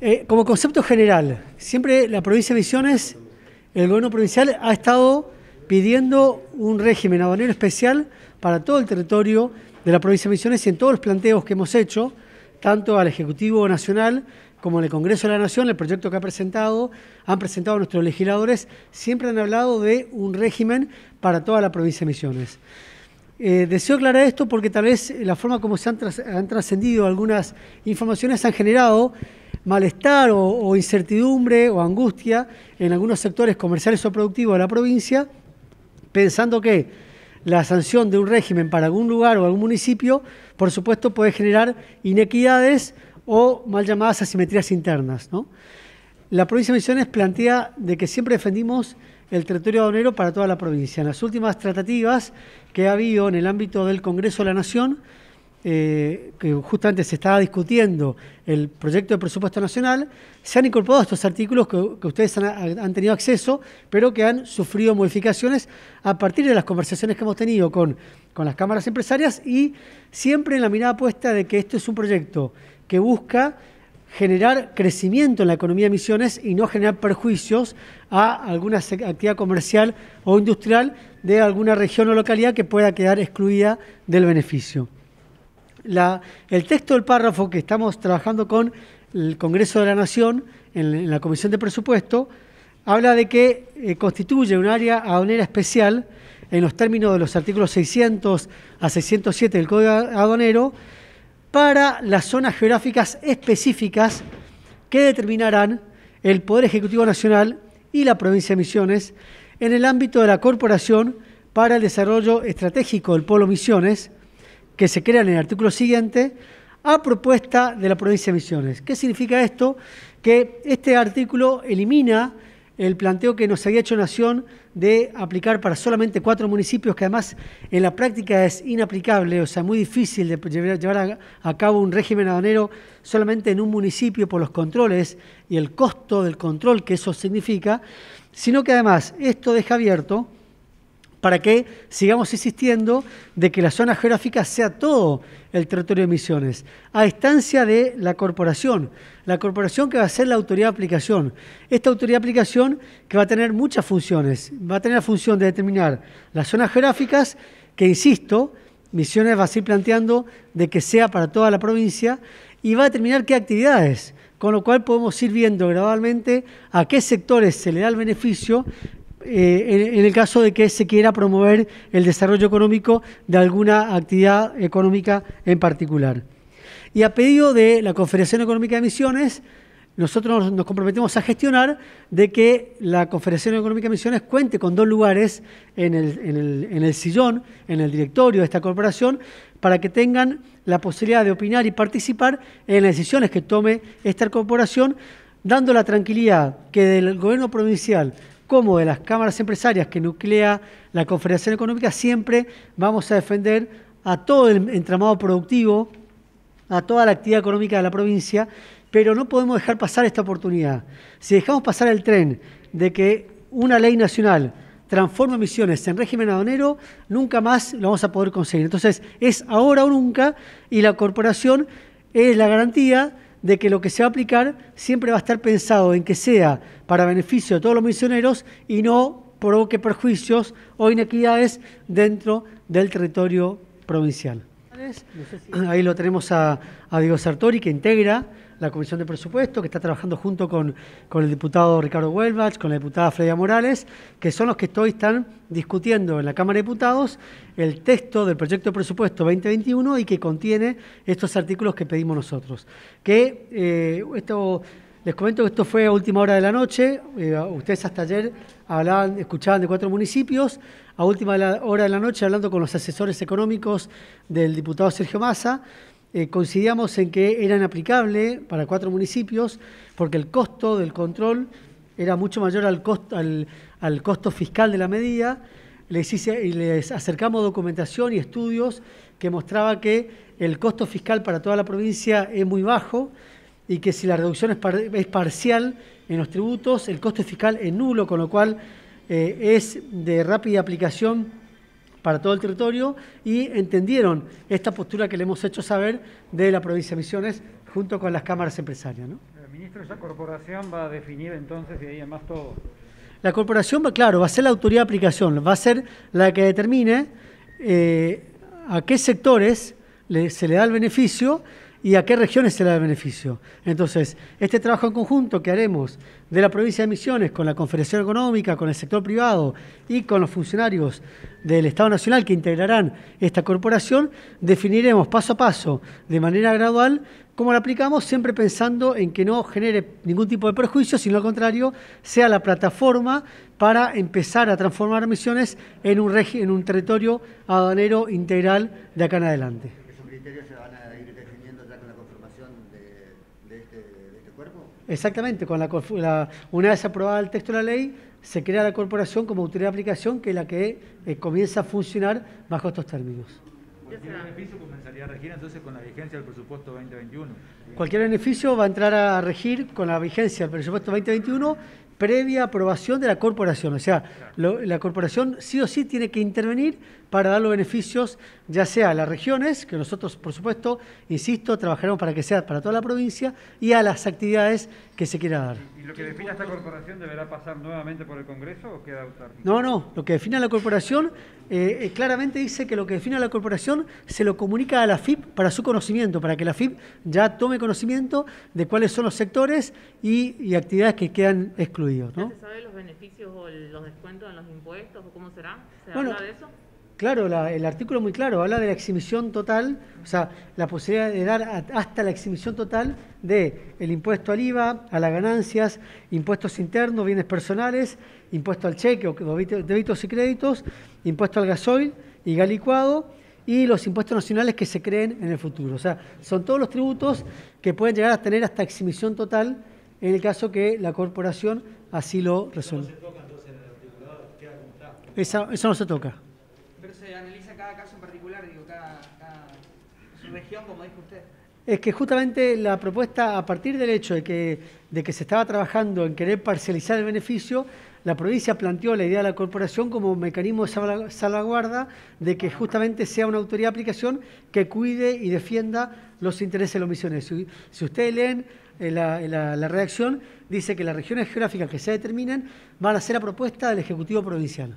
Eh, como concepto general, siempre la provincia de Misiones, el gobierno provincial ha estado pidiendo un régimen aduanero especial para todo el territorio de la provincia de Misiones y en todos los planteos que hemos hecho, tanto al Ejecutivo Nacional como al Congreso de la Nación, el proyecto que ha presentado, han presentado nuestros legisladores, siempre han hablado de un régimen para toda la provincia de Misiones. Eh, deseo aclarar esto porque tal vez la forma como se han trascendido algunas informaciones han generado malestar o, incertidumbre o angustia en algunos sectores comerciales o productivos de la provincia, pensando que la sanción de un régimen para algún lugar o algún municipio, por supuesto, puede generar inequidades o mal llamadas asimetrías internas. La provincia de Misiones plantea de que siempre defendimos el territorio aduanero para toda la provincia. En las últimas tratativas que ha habido en el ámbito del Congreso de la Nación, eh, que justamente se estaba discutiendo el proyecto de presupuesto nacional, se han incorporado estos artículos que, ustedes han, tenido acceso, pero que han sufrido modificaciones a partir de las conversaciones que hemos tenido con, con las cámaras empresarias y siempre en la mirada puesta de que esto es un proyecto que busca generar crecimiento en la economía de Misiones y no generar perjuicios a alguna actividad comercial o industrial de alguna región o localidad que pueda quedar excluida del beneficio el texto del párrafo que estamos trabajando con el Congreso de la Nación en, la Comisión de Presupuesto, habla de que eh, constituye un área aduanera especial en los términos de los artículos 600 a 607 del Código Aduanero para las zonas geográficas específicas que determinarán el Poder Ejecutivo Nacional y la provincia de Misiones en el ámbito de la Corporación para el Desarrollo Estratégico del Polo Misiones, que se crea en el artículo siguiente a propuesta de la provincia de Misiones. ¿Qué significa esto? Que este artículo elimina el planteo que nos había hecho Nación de aplicar para solamente cuatro municipios, que además en la práctica es inaplicable, o sea, muy difícil de llevar a cabo un régimen aduanero solamente en un municipio por los controles y el costo del control que eso significa, sino que además esto deja abierto para que sigamos insistiendo de que la zona geográfica sea todo el territorio de Misiones, a distancia de la corporación, la corporación que va a ser la autoridad de aplicación. Esta autoridad de aplicación que va a tener muchas funciones, va a tener la función de determinar las zonas geográficas, que insisto, Misiones va a seguir planteando de que sea para toda la provincia y va a determinar qué actividades, con lo cual podemos ir viendo gradualmente a qué sectores se le da el beneficio eh, en, el caso de que se quiera promover el desarrollo económico de alguna actividad económica en particular. Y a pedido de la Confederación Económica de Misiones, nosotros nos comprometemos a gestionar de que la Confederación Económica de Misiones cuente con dos lugares en el, en el sillón, en el directorio de esta corporación, para que tengan la posibilidad de opinar y participar en las decisiones que tome esta corporación, dando la tranquilidad que del gobierno provincial como de las cámaras empresarias que nuclea la Confederación Económica, siempre vamos a defender a todo el entramado productivo, a toda la actividad económica de la provincia, pero no podemos dejar pasar esta oportunidad. Si dejamos pasar el tren de que una ley nacional transforma misiones en régimen aduanero, nunca más lo vamos a poder conseguir. Entonces, es ahora o nunca y la corporación es la garantía de que lo que se va a aplicar siempre va a estar pensado en que sea para beneficio de todos los misioneros y no provoque perjuicios o inequidades dentro del territorio provincial. Ahí lo tenemos a, Diego Sartori, que integra la Comisión de Presupuesto, que está trabajando junto con, con el diputado Ricardo Huelvach, con la diputada Freya Morales, que son los que hoy están discutiendo en la Cámara de Diputados el texto del proyecto de presupuesto 2021 y que contiene estos artículos que pedimos nosotros. Que eh, esto. Les comento que esto fue a última hora de la noche. Eh, ustedes hasta ayer hablaban, escuchaban de cuatro municipios. A última hora de la noche, hablando con los asesores económicos del diputado Sergio Massa, eh, coincidíamos en que eran inaplicable para cuatro municipios porque el costo del control era mucho mayor al costo, al, costo fiscal de la medida. Les, les acercamos documentación y estudios que mostraba que el costo fiscal para toda la provincia es muy bajo y que si la reducción es, parcial en los tributos, el costo fiscal es nulo, con lo cual eh, es de rápida aplicación para todo el territorio y entendieron esta postura que le hemos hecho saber de la provincia de Misiones junto con las cámaras empresarias. ministro, esa corporación va a definir entonces y ahí además todo. La corporación, claro, va a ser la autoridad de aplicación, va a ser la que determine eh, a qué sectores se le da el beneficio y a qué regiones será el beneficio. Entonces, este trabajo en conjunto que haremos de la provincia de Misiones con la Confederación Económica, con el sector privado y con los funcionarios del Estado Nacional que integrarán esta corporación, definiremos paso a paso, de manera gradual, cómo la aplicamos, siempre pensando en que no genere ningún tipo de perjuicio, sino al contrario, sea la plataforma para empezar a transformar Misiones en un, en un territorio aduanero integral de acá en adelante ya con la conformación de, este, este, cuerpo? Exactamente, con la, una vez aprobada el texto de la ley, se crea la corporación como autoridad de aplicación que es la que eh, comienza a funcionar bajo estos términos. Cualquier beneficio entonces con la vigencia del presupuesto 2021. Cualquier beneficio va a entrar a regir con la vigencia del presupuesto 2021 previa aprobación de la corporación. O sea, la corporación sí o sí tiene que intervenir para dar los beneficios, ya sea a las regiones, que nosotros, por supuesto, insisto, trabajaremos para que sea para toda la provincia, y a las actividades que se quiera dar. ¿Y lo que defina esta corporación deberá pasar nuevamente por el Congreso o queda autárquico? No, no. Lo que define la corporación eh, eh, claramente dice que lo que define la corporación se lo comunica a la FIP para su conocimiento, para que la FIP ya tome conocimiento de cuáles son los sectores y, y actividades que quedan excluidas se sabe los beneficios o los descuentos en los impuestos o cómo será? ¿Se habla de eso? Claro, el artículo muy claro, habla de la exhibición total, o sea, la posibilidad de dar hasta la exhibición total de el impuesto al IVA, a las ganancias, impuestos internos, bienes personales, impuesto al cheque o débitos y créditos, impuesto al gasoil y galicuado, y los impuestos nacionales que se creen en el futuro. O sea, son todos los tributos que pueden llegar a tener hasta exhibición total en el caso que la corporación así lo resuelva. No eso, eso no se toca. Pero se analiza cada caso en particular, digo, cada, cada región, como dijo usted es que justamente la propuesta, a partir del hecho de que, de que se estaba trabajando en querer parcializar el beneficio, la provincia planteó la idea de la corporación como mecanismo de salvaguarda de que justamente sea una autoridad de aplicación que cuide y defienda los intereses de los misioneros. Si, ustedes leen eh, la, reacción, eh, la, redacción, dice que las regiones geográficas que se determinen van a ser a propuesta del Ejecutivo Provincial.